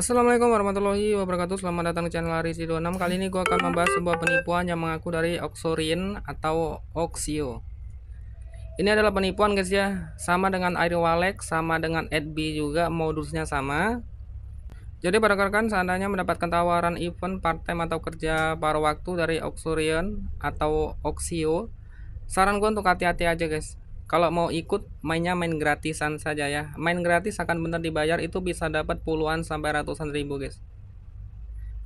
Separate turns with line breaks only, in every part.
Assalamualaikum warahmatullahi wabarakatuh Selamat datang di channel Arisi 26 Kali ini gue akan membahas sebuah penipuan yang mengaku dari Oxorin atau Oxio Ini adalah penipuan guys ya Sama dengan Airwallex, sama dengan Adb juga modusnya sama Jadi para rekan seandainya mendapatkan tawaran event part time atau kerja paruh waktu dari Oxorion atau Oxio Saran gue untuk hati-hati aja guys kalau mau ikut mainnya main gratisan saja ya main gratis akan benar dibayar itu bisa dapat puluhan sampai ratusan ribu guys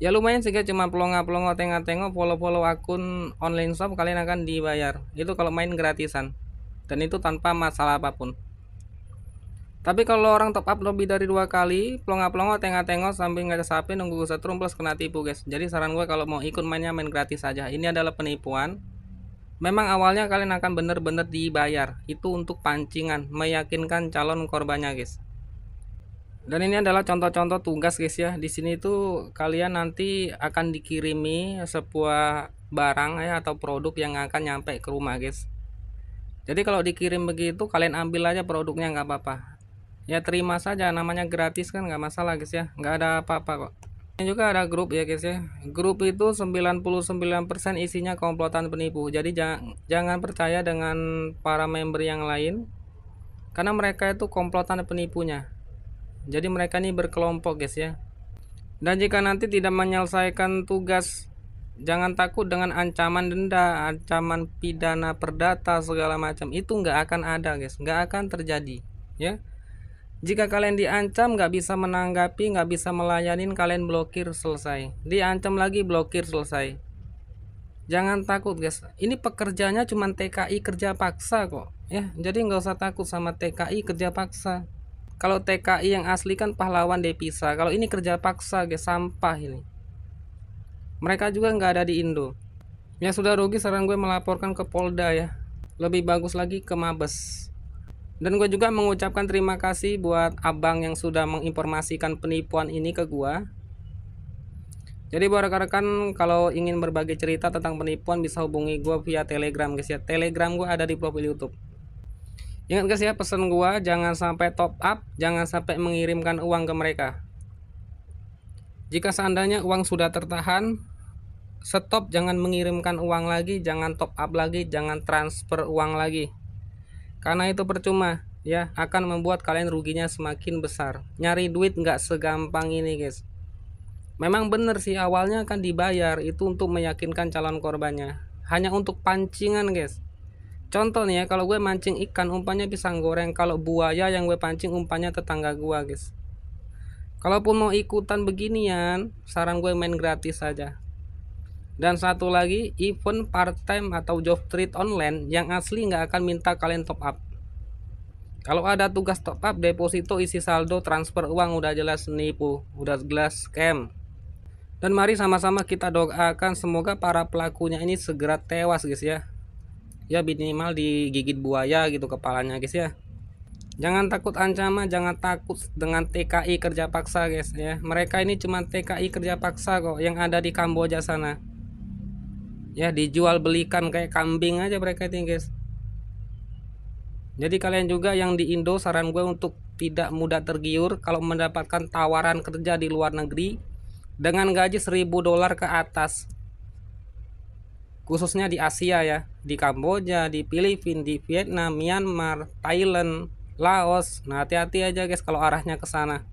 ya lumayan sih guys cuma pelongo-pelongo tengah tengok follow-follow akun online shop kalian akan dibayar itu kalau main gratisan dan itu tanpa masalah apapun tapi kalau orang top up lebih dari dua kali, pelongo-pelongo tengah-tengok sambil nggak ada sapi nunggu setrum plus kena tipu guys. Jadi saran gue kalau mau ikut mainnya main gratis saja. Ini adalah penipuan, Memang awalnya kalian akan benar-benar dibayar. Itu untuk pancingan, meyakinkan calon korbannya, guys. Dan ini adalah contoh-contoh tugas, guys ya. Di sini itu kalian nanti akan dikirimi sebuah barang ya atau produk yang akan nyampe ke rumah, guys. Jadi kalau dikirim begitu kalian ambil aja produknya nggak apa-apa. Ya terima saja namanya gratis kan nggak masalah guys ya. Nggak ada apa-apa kok. Ini juga ada grup ya guys ya. Grup itu 99% isinya komplotan penipu. Jadi jangan jangan percaya dengan para member yang lain karena mereka itu komplotan penipunya. Jadi mereka ini berkelompok guys ya. Dan jika nanti tidak menyelesaikan tugas jangan takut dengan ancaman denda, ancaman pidana perdata segala macam itu nggak akan ada guys, nggak akan terjadi ya. Jika kalian diancam nggak bisa menanggapi, nggak bisa melayanin, kalian blokir selesai. Diancam lagi blokir selesai. Jangan takut guys. Ini pekerjanya cuma TKI kerja paksa kok. Ya, jadi nggak usah takut sama TKI kerja paksa. Kalau TKI yang asli kan pahlawan depisa. Kalau ini kerja paksa guys, sampah ini. Mereka juga nggak ada di Indo. Ya sudah rugi sekarang gue melaporkan ke Polda ya. Lebih bagus lagi ke Mabes. Dan gue juga mengucapkan terima kasih buat abang yang sudah menginformasikan penipuan ini ke gue. Jadi buat rekan-rekan kalau ingin berbagi cerita tentang penipuan bisa hubungi gue via telegram guys ya. Telegram gue ada di profil YouTube. Ingat guys ya pesan gue jangan sampai top up, jangan sampai mengirimkan uang ke mereka. Jika seandainya uang sudah tertahan, stop jangan mengirimkan uang lagi, jangan top up lagi, jangan transfer uang lagi. Karena itu percuma ya akan membuat kalian ruginya semakin besar. Nyari duit nggak segampang ini guys. Memang bener sih awalnya akan dibayar itu untuk meyakinkan calon korbannya. Hanya untuk pancingan guys. Contoh nih ya, kalau gue mancing ikan umpannya pisang goreng, kalau buaya yang gue pancing umpannya tetangga gue, guys. Kalaupun mau ikutan beginian, saran gue main gratis saja. Dan satu lagi, event part-time atau job trade online yang asli nggak akan minta kalian top up. Kalau ada tugas top up, deposito isi saldo, transfer uang udah jelas nipu, udah jelas scam. Dan mari sama-sama kita doakan semoga para pelakunya ini segera tewas guys ya. Ya minimal digigit buaya gitu kepalanya guys ya. Jangan takut ancaman, jangan takut dengan TKI kerja paksa guys ya. Mereka ini cuma TKI kerja paksa kok yang ada di Kamboja sana ya dijual belikan kayak kambing aja mereka ini guys jadi kalian juga yang di Indo saran gue untuk tidak mudah tergiur kalau mendapatkan tawaran kerja di luar negeri dengan gaji 1000 dolar ke atas khususnya di Asia ya di Kamboja, di Filipina, di Vietnam, Myanmar, Thailand, Laos nah hati-hati aja guys kalau arahnya ke sana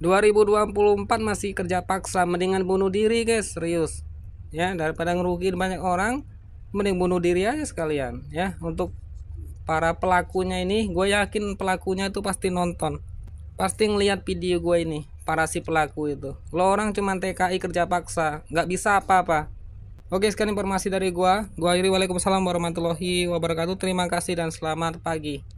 2024 masih kerja paksa mendingan bunuh diri guys serius ya daripada ngerugiin banyak orang mending bunuh diri aja sekalian ya untuk para pelakunya ini gue yakin pelakunya itu pasti nonton pasti ngelihat video gue ini para si pelaku itu lo orang cuma TKI kerja paksa nggak bisa apa-apa Oke sekian informasi dari gua. Gua akhiri waalaikumsalam warahmatullahi wabarakatuh. Terima kasih dan selamat pagi.